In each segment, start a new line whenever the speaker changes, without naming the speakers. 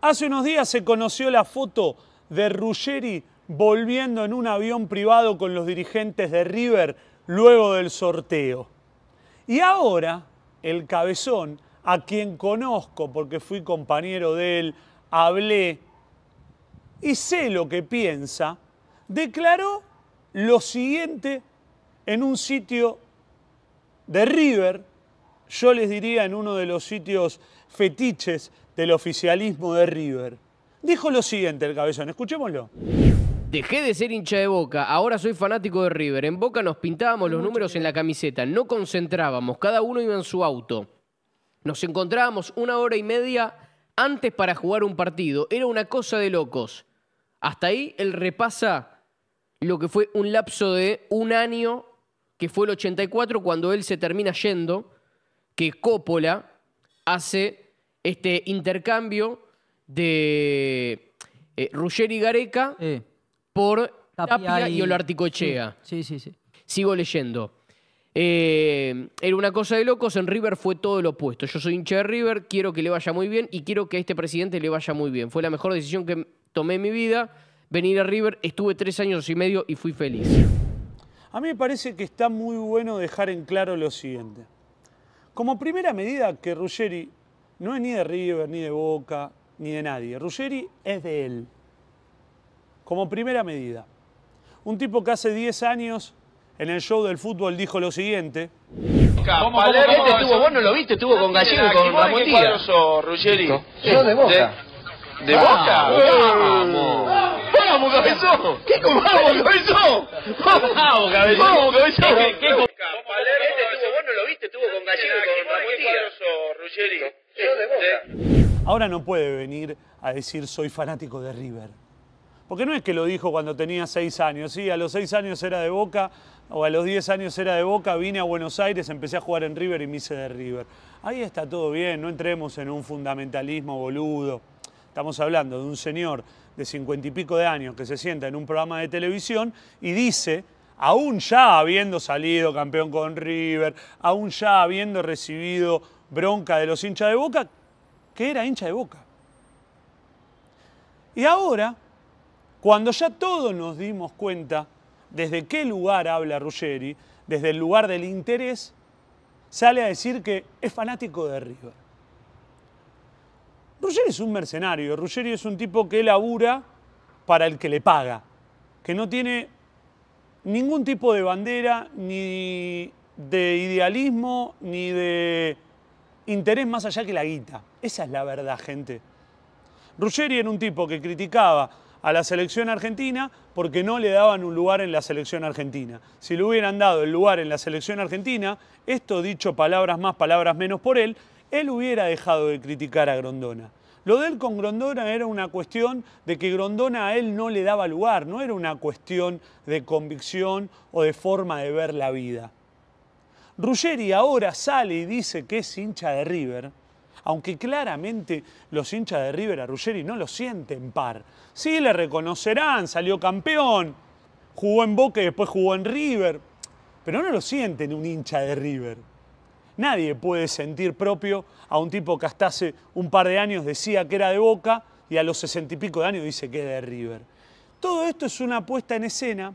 Hace unos días se conoció la foto de Ruggeri volviendo en un avión privado con los dirigentes de River luego del sorteo. Y ahora el cabezón, a quien conozco porque fui compañero de él, hablé y sé lo que piensa, declaró lo siguiente en un sitio de River yo les diría en uno de los sitios fetiches del oficialismo de River. Dijo lo siguiente el cabezón, escuchémoslo. Dejé de ser hincha de Boca, ahora soy fanático de River. En Boca nos pintábamos los números en la camiseta, no concentrábamos, cada uno iba en su auto. Nos encontrábamos una hora y media antes para jugar un partido, era una cosa de locos. Hasta ahí él repasa lo que fue un lapso de un año, que fue el 84 cuando él se termina yendo, que Coppola hace este intercambio de eh, y Gareca por Tapia, y, Olarticochea. Sí, sí, sí, Sigo leyendo. Eh, era una cosa de locos, en River fue todo lo opuesto. Yo soy hincha de River, quiero que le vaya muy bien y quiero que a este presidente le vaya muy bien. Fue la mejor decisión que tomé en mi vida, venir a River, estuve tres años y medio y fui feliz. A mí me parece que está muy bueno dejar en claro lo siguiente. Como primera medida que Ruggeri no es ni de River, ni de Boca, ni de nadie. Ruggeri es de él. Como primera medida. Un tipo que hace 10 años en el show del fútbol dijo lo siguiente. ¿Cómo, cómo, cómo estuvo, vos no lo viste, estuvo con Gallego y con Ramón Díaz. Ruggeri? Yo de Boca. ¿De, Boca? ¡Vamos! ¡Vamos, cabezón! ¿Qué comamos, cabezón? ¡Vamos, cabezón! ¡Vamos, cabezón! Este tuvo este, Ahora no puede venir a decir soy fanático de River. Porque no es que lo dijo cuando tenía seis años, sí, a los seis años era de Boca, o a los diez años era de Boca, vine a Buenos Aires, empecé a jugar en River y me hice de River. Ahí está todo bien, no entremos en un fundamentalismo boludo. Estamos hablando de un señor de cincuenta y pico de años que se sienta en un programa de televisión y dice aún ya habiendo salido campeón con River, aún ya habiendo recibido bronca de los hinchas de Boca, que era hincha de Boca. Y ahora, cuando ya todos nos dimos cuenta desde qué lugar habla Ruggeri, desde el lugar del interés, sale a decir que es fanático de River. Ruggeri es un mercenario, Ruggeri es un tipo que labura para el que le paga, que no tiene ningún tipo de bandera, ni de idealismo, ni de interés más allá que la guita. Esa es la verdad, gente. Ruggeri era un tipo que criticaba a la selección argentina porque no le daban un lugar en la selección argentina. Si le hubieran dado el lugar en la selección argentina, esto dicho palabras más, palabras menos por él, él hubiera dejado de criticar a Grondona. Lo de él con Grondona era una cuestión de que Grondona a él no le daba lugar, no era una cuestión de convicción o de forma de ver la vida. Ruggeri ahora sale y dice que es hincha de River, aunque claramente los hinchas de River a Ruggeri no lo sienten par. Sí le reconocerán, salió campeón, jugó en Boca y después jugó en River, pero no lo sienten un hincha de River. Nadie puede sentir propio a un tipo que hasta hace un par de años decía que era de Boca y a los sesenta y pico de años dice que es de River. Todo esto es una puesta en escena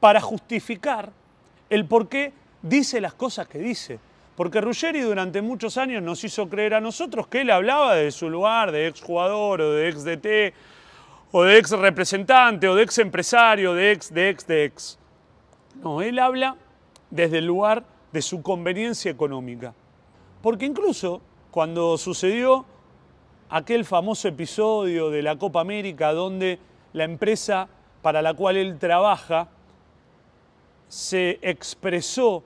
para justificar el por qué dice las cosas que dice. Porque Ruggeri durante muchos años nos hizo creer a nosotros que él hablaba de su lugar, de exjugador o de ex DT, o de ex representante, o de ex empresario, de ex, de ex, de ex. No, él habla desde el lugar de su conveniencia económica. Porque incluso cuando sucedió aquel famoso episodio de la Copa América donde la empresa para la cual él trabaja se expresó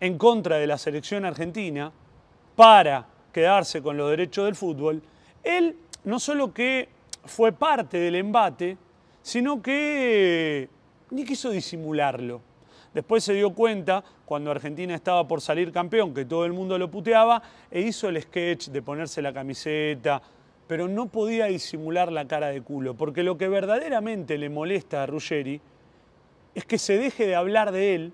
en contra de la selección argentina para quedarse con los derechos del fútbol, él no solo que fue parte del embate, sino que ni quiso disimularlo. Después se dio cuenta, cuando Argentina estaba por salir campeón, que todo el mundo lo puteaba, e hizo el sketch de ponerse la camiseta, pero no podía disimular la cara de culo, porque lo que verdaderamente le molesta a Ruggeri es que se deje de hablar de él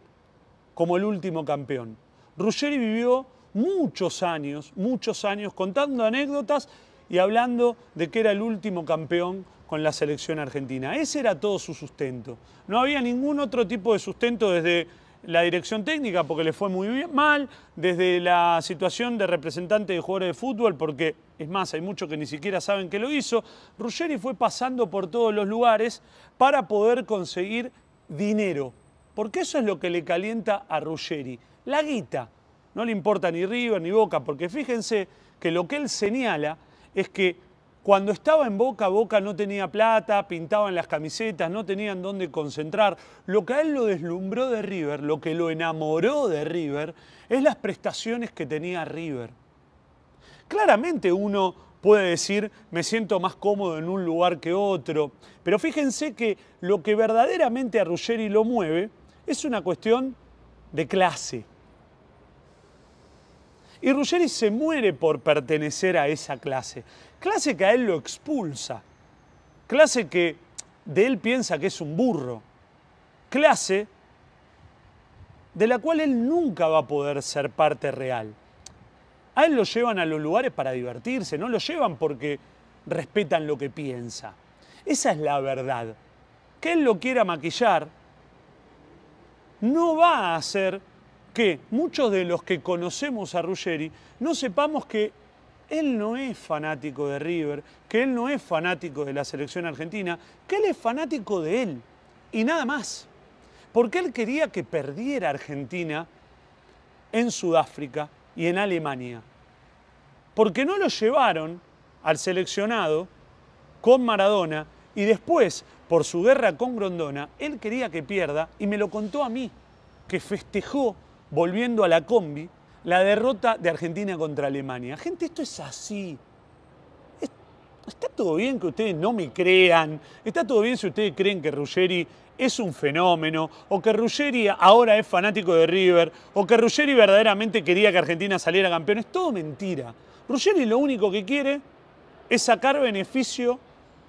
como el último campeón. Ruggeri vivió muchos años, muchos años contando anécdotas y hablando de que era el último campeón con la selección argentina. Ese era todo su sustento. No había ningún otro tipo de sustento desde la dirección técnica porque le fue muy mal, desde la situación de representante de jugadores de fútbol porque, es más, hay muchos que ni siquiera saben que lo hizo, Ruggeri fue pasando por todos los lugares para poder conseguir dinero, porque eso es lo que le calienta a Ruggeri, la guita. No le importa ni River ni Boca, porque fíjense que lo que él señala es que cuando estaba en Boca, a Boca no tenía plata, pintaban las camisetas, no tenían dónde concentrar. Lo que a él lo deslumbró de River, lo que lo enamoró de River, es las prestaciones que tenía River. Claramente uno puede decir, me siento más cómodo en un lugar que otro, pero fíjense que lo que verdaderamente a Ruggeri lo mueve es una cuestión de clase. Y Ruggeri se muere por pertenecer a esa clase. Clase que a él lo expulsa. Clase que de él piensa que es un burro. Clase de la cual él nunca va a poder ser parte real. A él lo llevan a los lugares para divertirse, no lo llevan porque respetan lo que piensa. Esa es la verdad. Que él lo quiera maquillar no va a ser que muchos de los que conocemos a Ruggeri no sepamos que él no es fanático de River, que él no es fanático de la selección argentina, que él es fanático de él y nada más. Porque él quería que perdiera Argentina en Sudáfrica y en Alemania. Porque no lo llevaron al seleccionado con Maradona y después, por su guerra con Grondona, él quería que pierda y me lo contó a mí, que festejó volviendo a la combi, la derrota de Argentina contra Alemania. Gente, esto es así. Está todo bien que ustedes no me crean, está todo bien si ustedes creen que Ruggeri es un fenómeno, o que Ruggeri ahora es fanático de River, o que Ruggeri verdaderamente quería que Argentina saliera campeón. Es todo mentira. Ruggeri lo único que quiere es sacar beneficio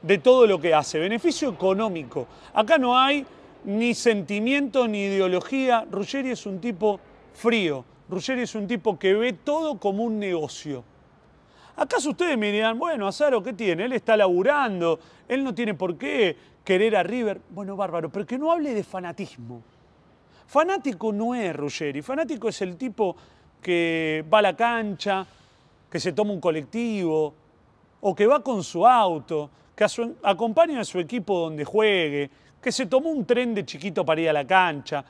de todo lo que hace, beneficio económico. Acá no hay ni sentimiento ni ideología. Ruggeri es un tipo frío. Ruggeri es un tipo que ve todo como un negocio. ¿Acaso ustedes me dirán, bueno, Azaro, ¿qué tiene? Él está laburando, él no tiene por qué querer a River. Bueno, bárbaro, pero que no hable de fanatismo. Fanático no es Ruggeri, fanático es el tipo que va a la cancha, que se toma un colectivo, o que va con su auto, que acompaña a su equipo donde juegue, que se tomó un tren de chiquito para ir a la cancha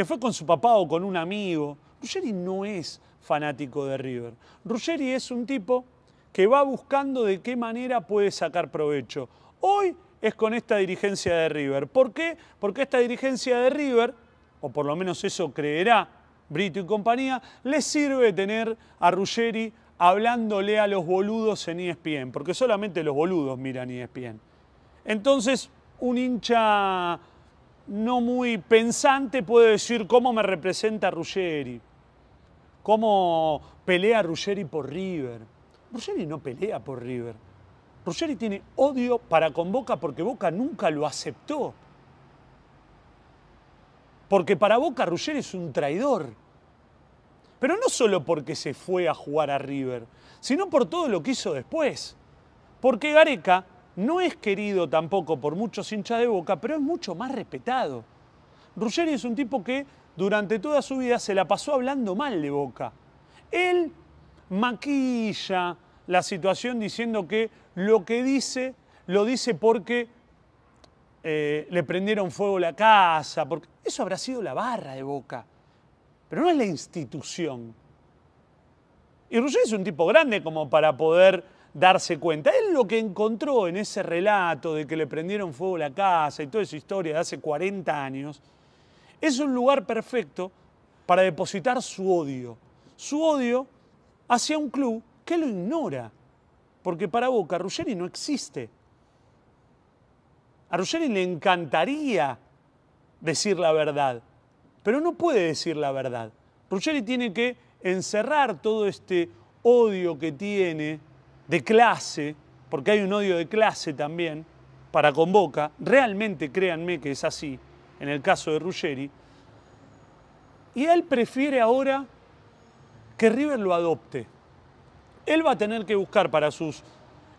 que fue con su papá o con un amigo. Ruggeri no es fanático de River. Ruggeri es un tipo que va buscando de qué manera puede sacar provecho. Hoy es con esta dirigencia de River. ¿Por qué? Porque esta dirigencia de River, o por lo menos eso creerá Brito y compañía, le sirve tener a Ruggeri hablándole a los boludos en ESPN, porque solamente los boludos miran ESPN. Entonces, un hincha no muy pensante puede decir cómo me representa Ruggeri, cómo pelea Ruggeri por River. Ruggeri no pelea por River. Ruggeri tiene odio para con Boca porque Boca nunca lo aceptó. Porque para Boca Ruggeri es un traidor. Pero no solo porque se fue a jugar a River, sino por todo lo que hizo después. Porque Gareca no es querido tampoco por muchos hinchas de boca, pero es mucho más respetado. Ruggeri es un tipo que durante toda su vida se la pasó hablando mal de boca. Él maquilla la situación diciendo que lo que dice lo dice porque eh, le prendieron fuego la casa, porque eso habrá sido la barra de boca, pero no es la institución. Y Ruggeri es un tipo grande como para poder darse cuenta. Él lo que encontró en ese relato de que le prendieron fuego la casa y toda esa historia de hace 40 años, es un lugar perfecto para depositar su odio. Su odio hacia un club que lo ignora. Porque para Boca, Ruggeri no existe. A Ruggeri le encantaría decir la verdad, pero no puede decir la verdad. Ruggeri tiene que encerrar todo este odio que tiene de clase, porque hay un odio de clase también, para Convoca, realmente créanme que es así, en el caso de Ruggeri, y él prefiere ahora que River lo adopte. Él va a tener que buscar para sus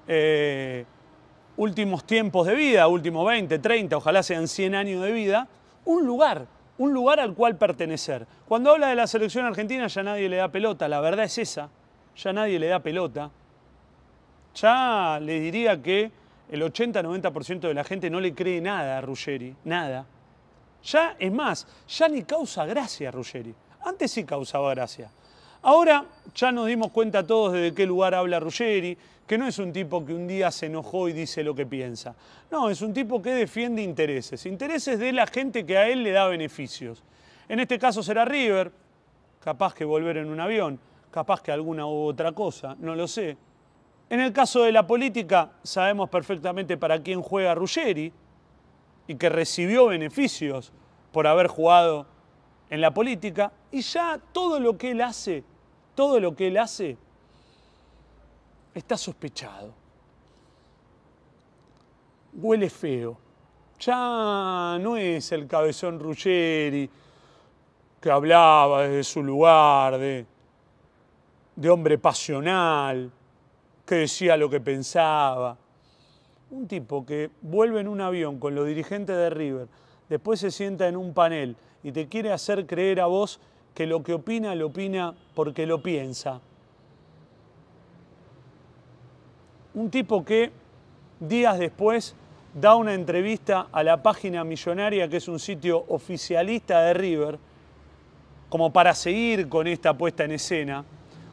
eh, últimos tiempos de vida, últimos 20, 30, ojalá sean 100 años de vida, un lugar, un lugar al cual pertenecer. Cuando habla de la selección argentina ya nadie le da pelota, la verdad es esa, ya nadie le da pelota. Ya le diría que el 80-90% de la gente no le cree nada a Ruggeri, nada. Ya, es más, ya ni causa gracia a Ruggeri. Antes sí causaba gracia. Ahora ya nos dimos cuenta todos de qué lugar habla Ruggeri, que no es un tipo que un día se enojó y dice lo que piensa. No, es un tipo que defiende intereses, intereses de la gente que a él le da beneficios. En este caso será River, capaz que volver en un avión, capaz que alguna u otra cosa, no lo sé, en el caso de la política, sabemos perfectamente para quién juega Ruggeri y que recibió beneficios por haber jugado en la política y ya todo lo que él hace, todo lo que él hace está sospechado. Huele feo. Ya no es el cabezón Ruggeri que hablaba desde su lugar de, hombre pasional, decía lo que pensaba. Un tipo que vuelve en un avión con los dirigentes de River, después se sienta en un panel y te quiere hacer creer a vos que lo que opina lo opina porque lo piensa. Un tipo que días después da una entrevista a la página millonaria, que es un sitio oficialista de River, como para seguir con esta puesta en escena,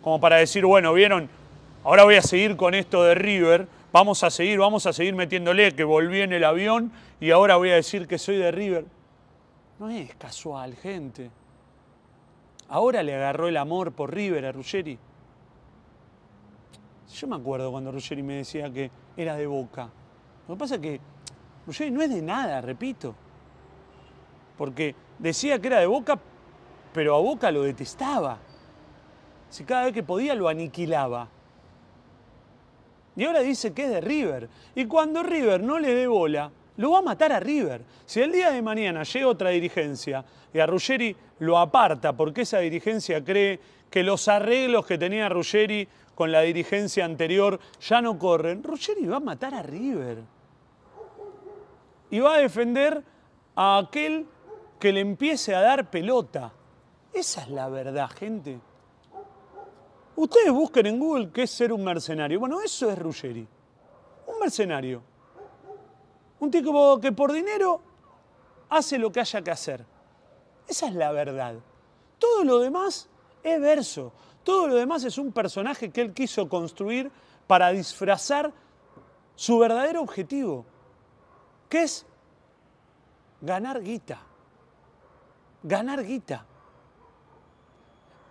como para decir, bueno, vieron, Ahora voy a seguir con esto de River. Vamos a seguir, vamos a seguir metiéndole que volví en el avión y ahora voy a decir que soy de River. No es casual, gente. Ahora le agarró el amor por River a Ruggeri. Yo me acuerdo cuando Ruggeri me decía que era de Boca. Lo que pasa es que Ruggeri no es de nada, repito. Porque decía que era de Boca, pero a Boca lo detestaba. Si cada vez que podía lo aniquilaba. Y ahora dice que es de River. Y cuando River no le dé bola, lo va a matar a River. Si el día de mañana llega otra dirigencia y a Ruggeri lo aparta porque esa dirigencia cree que los arreglos que tenía Ruggeri con la dirigencia anterior ya no corren, Ruggeri va a matar a River. Y va a defender a aquel que le empiece a dar pelota. Esa es la verdad, gente. Ustedes busquen en Google qué es ser un mercenario. Bueno, eso es Ruggeri. Un mercenario. Un tipo que por dinero hace lo que haya que hacer. Esa es la verdad. Todo lo demás es verso. Todo lo demás es un personaje que él quiso construir para disfrazar su verdadero objetivo, que es ganar guita. Ganar guita.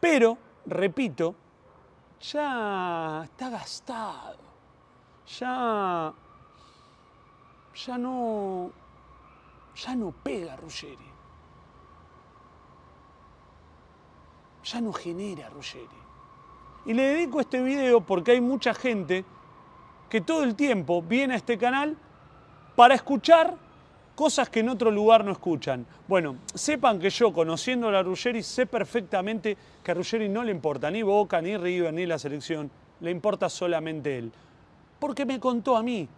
Pero, repito, ya está gastado, ya, ya no, ya no pega Ruggeri, ya no genera Ruggeri. Y le dedico este video porque hay mucha gente que todo el tiempo viene a este canal para escuchar cosas que en otro lugar no escuchan. Bueno, sepan que yo, conociendo a Ruggeri, sé perfectamente que a Ruggeri no le importa ni Boca, ni River, ni la selección, le importa solamente él. Porque me contó a mí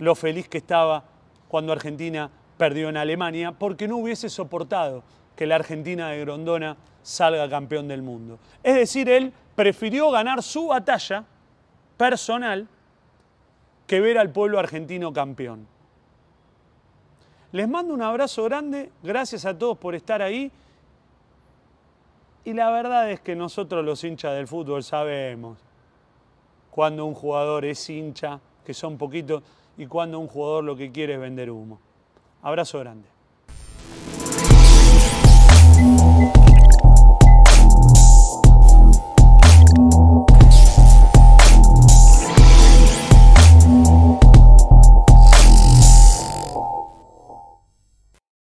lo feliz que estaba cuando Argentina perdió en Alemania, porque no hubiese soportado que la Argentina de Grondona salga campeón del mundo. Es decir, él prefirió ganar su batalla personal que ver al pueblo argentino campeón. Les mando un abrazo grande, gracias a todos por estar ahí. Y la verdad es que nosotros los hinchas del fútbol sabemos cuando un jugador es hincha, que son poquitos, y cuando un jugador lo que quiere es vender humo. Abrazo grande.